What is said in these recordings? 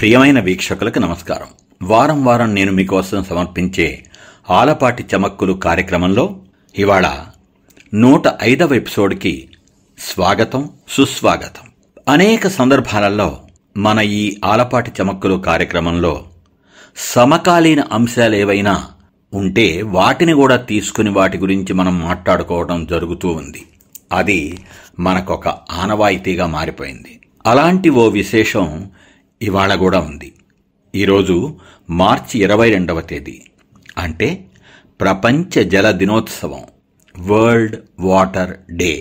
ప్రియమైన వీక్షకులకు నమస్కారం వారం వారం నేను మీకోసం సమర్పించే ఆలపాటి చమక్కులు కార్యక్రమంలో ఇవాళ నూట ఐదవ ఎపిసోడ్కి స్వాగతం సుస్వాగతం అనేక సందర్భాలలో మన ఈ ఆలపాటి చమక్కులు కార్యక్రమంలో సమకాలీన అంశాలు ఏవైనా ఉంటే వాటిని కూడా తీసుకుని వాటి గురించి మనం మాట్లాడుకోవడం జరుగుతూ ఉంది అది మనకొక ఆనవాయితీగా మారిపోయింది అలాంటి ఓ విశేషం ఇవాళ కూడా ఉంది ఈరోజు మార్చి ఇరవై రెండవ తేదీ అంటే ప్రపంచ జల దినోత్సవం వరల్డ్ వాటర్ డే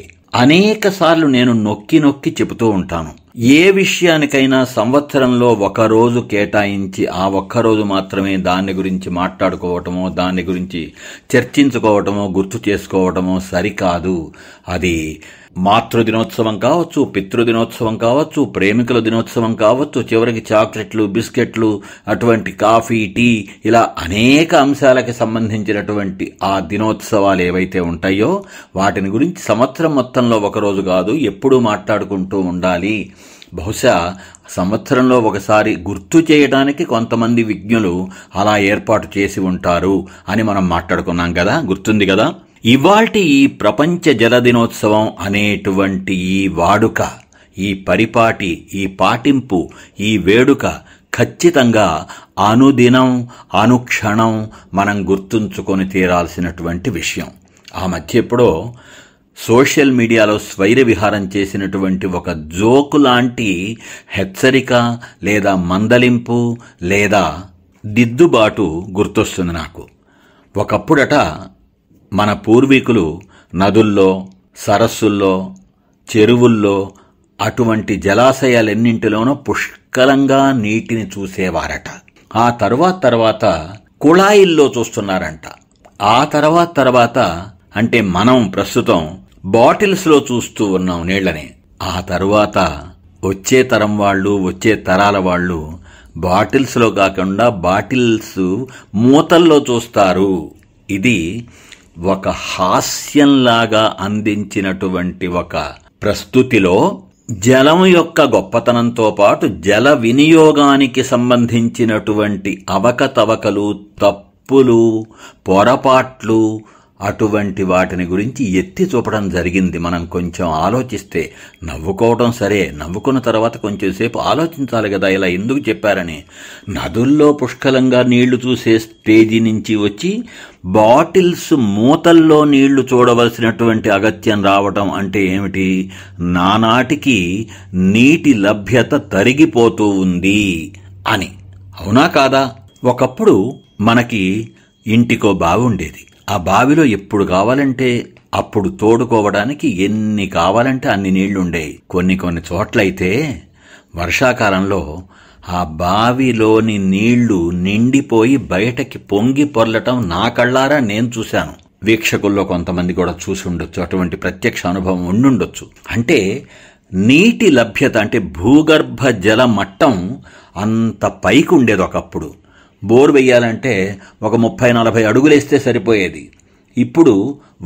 అనేక సార్లు నేను నొక్కి నొక్కి చెబుతూ ఉంటాను ఏ విషయానికైనా సంవత్సరంలో ఒక రోజు కేటాయించి ఆ ఒక్కరోజు మాత్రమే దాని గురించి మాట్లాడుకోవటమో దాన్ని గురించి చర్చించుకోవటమో గుర్తు చేసుకోవటమో సరికాదు అది మాతృదినోత్సవం కావచ్చు పితృదినోత్సవం కావచ్చు ప్రేమికుల దినోత్సవం కావచ్చు చివరికి చాక్లెట్లు బిస్కెట్లు అటువంటి కాఫీ టీ ఇలా అనేక అంశాలకి సంబంధించినటువంటి ఆ దినోత్సవాలు ఏవైతే ఉంటాయో వాటిని గురించి సంవత్సరం మొత్తంలో ఒకరోజు కాదు ఎప్పుడూ మాట్లాడుకుంటూ ఉండాలి బహుశా సంవత్సరంలో ఒకసారి గుర్తు చేయడానికి కొంతమంది విజ్ఞులు అలా ఏర్పాటు చేసి ఉంటారు అని మనం మాట్లాడుకున్నాం కదా గుర్తుంది కదా ఇవాల్టి ఈ ప్రపంచ జల దినోత్సవం అనేటువంటి ఈ వాడుక ఈ పరిపాటి ఈ పాటింపు ఈ వేడుక ఖచ్చితంగా అనుదినం అనుక్షణం మనం గుర్తుంచుకొని తీరాల్సినటువంటి విషయం ఆ మధ్య ఎప్పుడో సోషల్ మీడియాలో స్వైర విహారం చేసినటువంటి ఒక జోకు లాంటి హెచ్చరిక లేదా మందలింపు లేదా దిద్దుబాటు గుర్తొస్తుంది నాకు ఒకప్పుడట మన పూర్వీకులు నదుల్లో సరస్సుల్లో చెరువుల్లో అటువంటి జలాశయాలెన్నింటిలోనూ పుష్కలంగా నీటిని చూసేవారట ఆ తర్వాత తర్వాత కుళాయిల్లో చూస్తున్నారంట ఆ తర్వాత తర్వాత అంటే మనం ప్రస్తుతం బాటిల్స్లో చూస్తూ ఉన్నాం నీళ్లని ఆ తర్వాత వచ్చే తరం వాళ్ళు వచ్చే తరాల వాళ్ళు బాటిల్స్లో కాకుండా బాటిల్స్ మూతల్లో చూస్తారు ఇది ఒక హాస్యంలాగా అందించినటువంటి ఒక ప్రస్తుతిలో జలం యొక్క గొప్పతనంతో పాటు జల వినియోగానికి సంబంధించినటువంటి అవకతవకలు తప్పులు పొరపాట్లు అటువంటి వాటిని గురించి ఎత్తి చూపడం జరిగింది మనం కొంచెం ఆలోచిస్తే నవ్వుకోవడం సరే నవ్వుకున్న తర్వాత కొంచెం సేపు ఆలోచించాలి కదా ఇలా ఎందుకు చెప్పారని నదుల్లో పుష్కలంగా నీళ్లు చూసే స్టేజీ నుంచి వచ్చి బాటిల్స్ మూతల్లో నీళ్లు చూడవలసినటువంటి అగత్యం రావటం అంటే ఏమిటి నానాటికి నీటి లభ్యత తరిగిపోతూ ఉంది అని అవునా కాదా ఒకప్పుడు మనకి ఇంటికో బాగుండేది ఆ బావిలో ఎప్పుడు కావాలంటే అప్పుడు తోడుకోవడానికి ఎన్ని కావాలంటే అన్ని నీళ్లుండే కొన్ని కొన్ని చోట్లయితే వర్షాకాలంలో ఆ బావిలోని నీళ్లు నిండిపోయి బయటకి పొంగి పొర్లటం నా కళ్ళారా నేను చూశాను వీక్షకుల్లో కొంతమంది కూడా చూసి ఉండొచ్చు అటువంటి ప్రత్యక్ష అనుభవం ఉండుండొచ్చు అంటే నీటి లభ్యత అంటే భూగర్భ జల మట్టం అంత పైకి ఉండేది ఒకప్పుడు బోర్ వెయ్యాలంటే ఒక ముప్పై నలభై అడుగులేస్తే సరిపోయేది ఇప్పుడు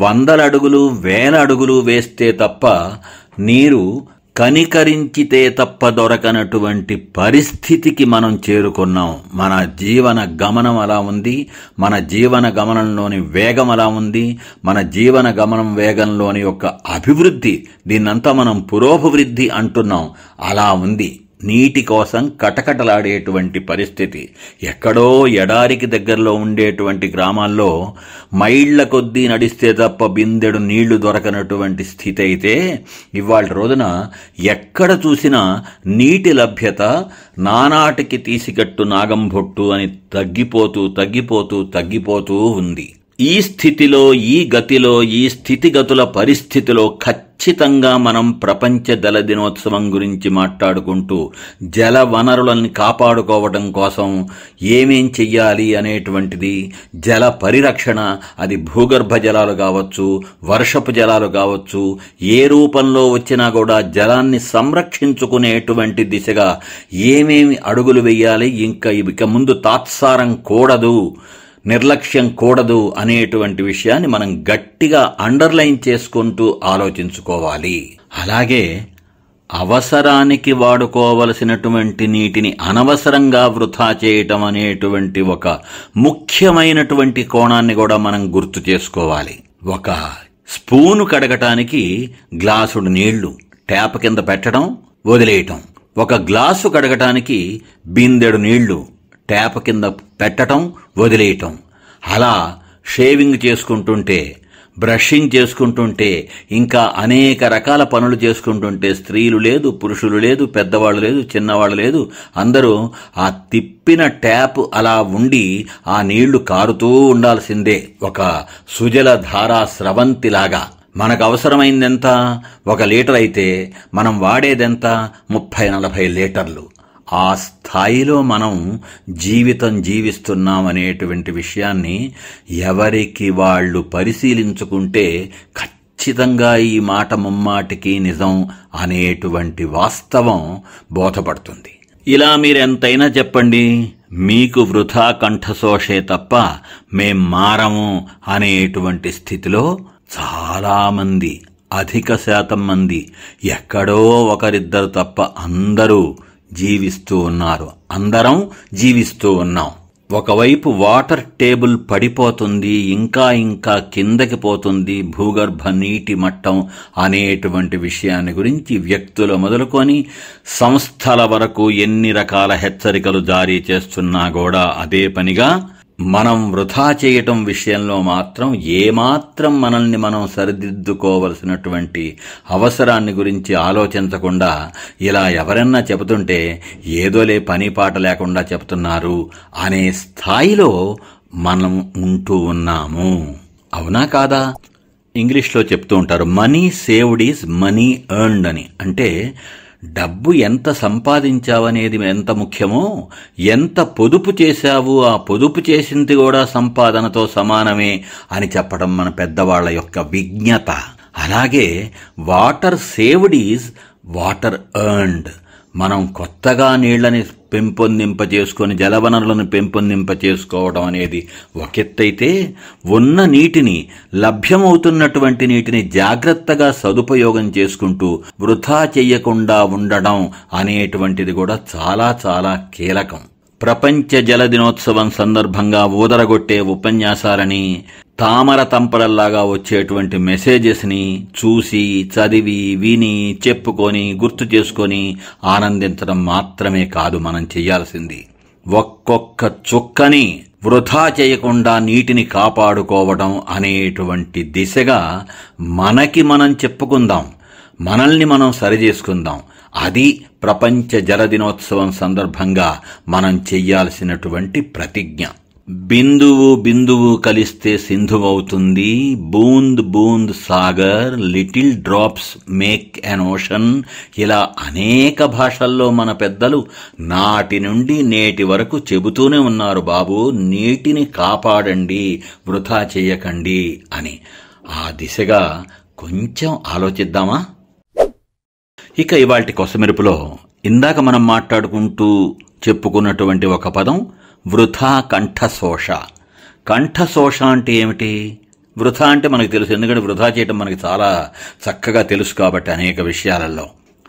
వందల అడుగులు వేల అడుగులు వేస్తే తప్ప నీరు కనికరించితే తప్ప దొరకనటువంటి పరిస్థితికి మనం చేరుకున్నాం మన జీవన గమనం అలా ఉంది మన జీవన గమనంలోని వేగం అలా ఉంది మన జీవన గమనం వేగంలోని యొక్క అభివృద్ధి దీన్నంతా మనం పురోభివృద్ధి అంటున్నాం అలా ఉంది నీటి కోసం కటకటలాడేటువంటి పరిస్థితి ఎక్కడో ఎడారికి దగ్గరలో ఉండేటువంటి గ్రామాల్లో మైళ్ల కొద్దీ నడిస్తే తప్ప బిందెడు నీళ్లు దొరకనటువంటి స్థితి అయితే ఇవాళ రోజున ఎక్కడ చూసినా నీటి లభ్యత నానాటికి తీసికట్టు నాగంభొట్టు అని తగ్గిపోతూ తగ్గిపోతూ తగ్గిపోతూ ఉంది ఈ స్థితిలో ఈ గతిలో ఈ స్థితిగతుల పరిస్థితిలో ఖచ్చితంగా మనం ప్రపంచ జల దినోత్సవం గురించి మాట్లాడుకుంటూ జల వనరులను కాపాడుకోవడం కోసం ఏమేం చెయ్యాలి అనేటువంటిది జల పరిరక్షణ అది భూగర్భ జలాలు కావచ్చు వర్షపు జలాలు కావచ్చు ఏ రూపంలో వచ్చినా కూడా జలాన్ని సంరక్షించుకునేటువంటి దిశగా ఏమేమి అడుగులు వేయాలి ఇంకా ఇక ముందు తాత్సారం కూడదు నిర్లక్ష్యం కూడదు అనేటువంటి విషయాన్ని మనం గట్టిగా అండర్లైన్ చేసుకుంటూ ఆలోచించుకోవాలి అలాగే అవసరానికి వాడుకోవలసినటువంటి నీటిని అనవసరంగా వృధా చేయటం అనేటువంటి ఒక ముఖ్యమైనటువంటి కోణాన్ని కూడా మనం గుర్తు చేసుకోవాలి ఒక స్పూను కడగటానికి గ్లాసుడు నీళ్లు ట్యాప్ కింద పెట్టడం వదిలేయటం ఒక గ్లాసు కడగటానికి బిందెడు నీళ్లు ట్యాప్ కింద పెట్టడం వదిలేయటం అలా షేవింగ్ చేసుకుంటుంటే బ్రషింగ్ చేసుకుంటుంటే ఇంకా అనేక రకాల పనులు చేసుకుంటుంటే స్త్రీలు లేదు పురుషులు లేదు పెద్దవాళ్ళు లేదు చిన్నవాళ్ళు లేదు అందరూ ఆ తిప్పిన ట్యాప్ అలా ఉండి ఆ నీళ్లు కారుతూ ఉండాల్సిందే ఒక సుజల ధారా స్రవంతిలాగా మనకు అవసరమైందెంత ఒక లీటర్ అయితే మనం వాడేదెంత ముప్పై నలభై లీటర్లు ఆ స్థాయిలో మనం జీవితం జీవిస్తున్నాం అనేటువంటి విషయాన్ని ఎవరికి వాళ్ళు పరిశీలించుకుంటే ఖచ్చితంగా ఈ మాట ముమ్మాటికి నిజం అనేటువంటి వాస్తవం బోధపడుతుంది ఇలా మీరెంతైనా చెప్పండి మీకు వృధా కంఠశోషే తప్ప మేం మారము అనేటువంటి స్థితిలో చాలామంది అధిక శాతం మంది ఎక్కడో ఒకరిద్దరు తప్ప అందరూ జీవిస్తూ ఉన్నారు అందరం జీవిస్తూ ఉన్నాం ఒకవైపు వాటర్ టేబుల్ పడిపోతుంది ఇంకా ఇంకా కిందకి పోతుంది భూగర్భ నీటి మట్టం అనేటువంటి విషయాన్ని గురించి వ్యక్తులు మొదలుకొని సంస్థల వరకు ఎన్ని రకాల హెచ్చరికలు జారీ చేస్తున్నా కూడా అదే పనిగా మనం వృధా చేయటం విషయంలో మాత్రం ఏమాత్రం మనల్ని మనం సరిదిద్దుకోవలసినటువంటి అవసరాన్ని గురించి ఆలోచించకుండా ఇలా ఎవరన్నా చెబుతుంటే ఏదోలే పని పాట లేకుండా చెబుతున్నారు అనే స్థాయిలో మనం ఉంటూ ఉన్నాము అవునా కాదా ఇంగ్లీష్లో చెప్తూ ఉంటారు money saved is money earned అని అంటే డబ్బు ఎంత సంపాదించావనేది ఎంత ముఖ్యమో ఎంత పొదుపు చేశావు ఆ పొదుపు చేసింది కూడా సంపాదనతో సమానమే అని చెప్పడం మన పెద్దవాళ్ల యొక్క విజ్ఞత అలాగే water saved is water earned మనం కొత్తగా నీళ్లని పెంపొందింపచేసుకొని జలవనరులను పెంపొందింపచేసుకోవడం అనేది ఒకెత్తైతే ఉన్న నీటిని లభ్యమవుతున్నటువంటి నీటిని జాగ్రత్తగా సదుపయోగం చేసుకుంటూ వృధా చెయ్యకుండా ఉండడం అనేటువంటిది కూడా చాలా చాలా కీలకం ప్రపంచ జల దినోత్సవం సందర్భంగా ఊదరగొట్టే ఉపన్యాసాలని తామర తంపలల్లాగా వచ్చేటువంటి మెసేజెస్ని చూసి చదివి విని చెప్పుకొని గుర్తు చేసుకొని ఆనందించడం మాత్రమే కాదు మనం చేయాల్సింది ఒక్కొక్క చుక్కని వృధా చేయకుండా నీటిని కాపాడుకోవడం అనేటువంటి దిశగా మనకి మనం చెప్పుకుందాం మనల్ని మనం సరిచేసుకుందాం అది ప్రపంచ జల దినోత్సవం సందర్భంగా మనం చెయ్యాల్సినటువంటి ప్రతిజ్ఞ బిందువు బిందువు కలిస్తే సింధువవుతుంది బూంద్ బూంద్ సాగర్ little drops make an ocean ఇలా అనేక భాషల్లో మన పెద్దలు నాటి నుండి నేటి వరకు చెబుతూనే ఉన్నారు బాబు నీటిని కాపాడండి వృధా చేయకండి అని ఆ దిశగా కొంచెం ఆలోచిద్దామా ఇక ఇవాటి కొసమెరుపులో ఇందాక మనం మాట్లాడుకుంటూ చెప్పుకున్నటువంటి ఒక పదం వృథా కంఠశోష కంఠశోష అంటే ఏమిటి వృథా అంటే మనకు తెలుసు ఎందుకంటే వృధా చేయటం మనకి చాలా చక్కగా తెలుసు కాబట్టి అనేక విషయాలలో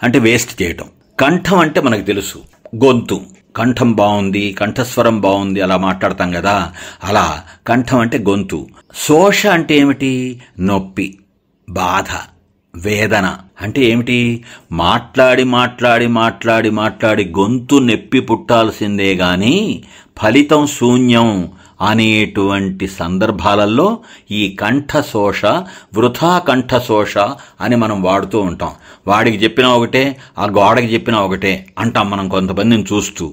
అంటే వేస్ట్ చేయటం కంఠం అంటే మనకు తెలుసు గొంతు కంఠం బాగుంది కంఠస్వరం బాగుంది అలా మాట్లాడతాం కదా అలా కంఠం అంటే గొంతు శోష అంటే ఏమిటి నొప్పి బాధ వేదన అంటే ఏమిటి మాట్లాడి మాట్లాడి మాట్లాడి మాట్లాడి గొంతు నొప్పి పుట్టాల్సిందే గాని ఫలితం శూన్యం అనేటువంటి సందర్భాలలో ఈ కంఠశోష వృథా కంఠశోష అని మనం వాడుతూ ఉంటాం వాడికి చెప్పిన ఒకటే ఆ గోడకి చెప్పిన ఒకటే అంటాం మనం కొంతమందిని చూస్తూ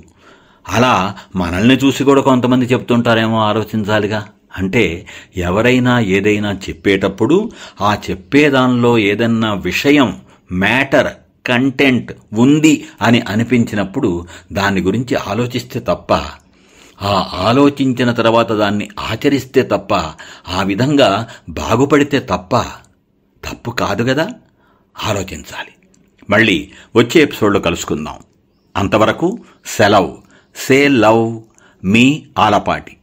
అలా మనల్ని చూసి కూడా కొంతమంది చెప్తుంటారేమో ఆలోచించాలిగా అంటే ఎవరైనా ఏదైనా చెప్పేటప్పుడు ఆ చెప్పేదానిలో ఏదన్నా విషయం మ్యాటర్ కంటెంట్ ఉంది అని అనిపించినప్పుడు దాని గురించి ఆలోచిస్తే తప్ప ఆ ఆలోచించిన తర్వాత దాన్ని ఆచరిస్తే తప్ప ఆ విధంగా బాగుపడితే తప్ప తప్పు కాదు కదా ఆలోచించాలి మళ్ళీ వచ్చే ఎపిసోడ్లో కలుసుకుందాం అంతవరకు సెలవ్ సే లవ్ మీ ఆలపాటి